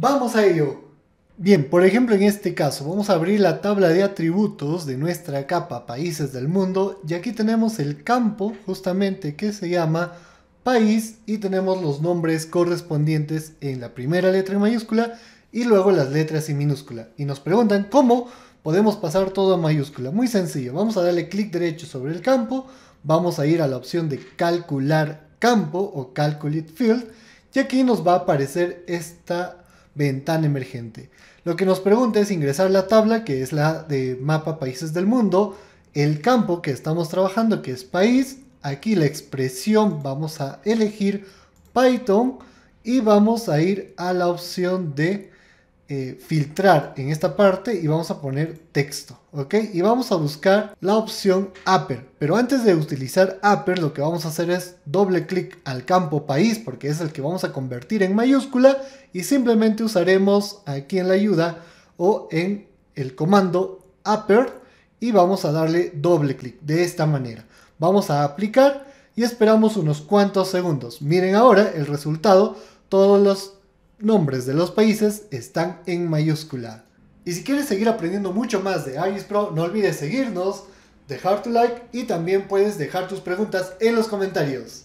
Vamos a ello. Bien, por ejemplo en este caso vamos a abrir la tabla de atributos de nuestra capa países del mundo y aquí tenemos el campo justamente que se llama país y tenemos los nombres correspondientes en la primera letra en mayúscula y luego las letras en minúscula. Y nos preguntan cómo podemos pasar todo a mayúscula. Muy sencillo, vamos a darle clic derecho sobre el campo, vamos a ir a la opción de calcular campo o calculate field y aquí nos va a aparecer esta ventana emergente. Lo que nos pregunta es ingresar la tabla, que es la de mapa países del mundo, el campo que estamos trabajando, que es país, aquí la expresión vamos a elegir Python y vamos a ir a la opción de eh, filtrar en esta parte y vamos a poner texto, ¿ok? Y vamos a buscar la opción Upper. Pero antes de utilizar Upper, lo que vamos a hacer es doble clic al campo país, porque es el que vamos a convertir en mayúscula, y simplemente usaremos aquí en la ayuda o en el comando Upper, y vamos a darle doble clic de esta manera. Vamos a aplicar y esperamos unos cuantos segundos. Miren ahora el resultado, todos los nombres de los países están en mayúscula. Y si quieres seguir aprendiendo mucho más de Iris Pro, no olvides seguirnos, dejar tu like y también puedes dejar tus preguntas en los comentarios.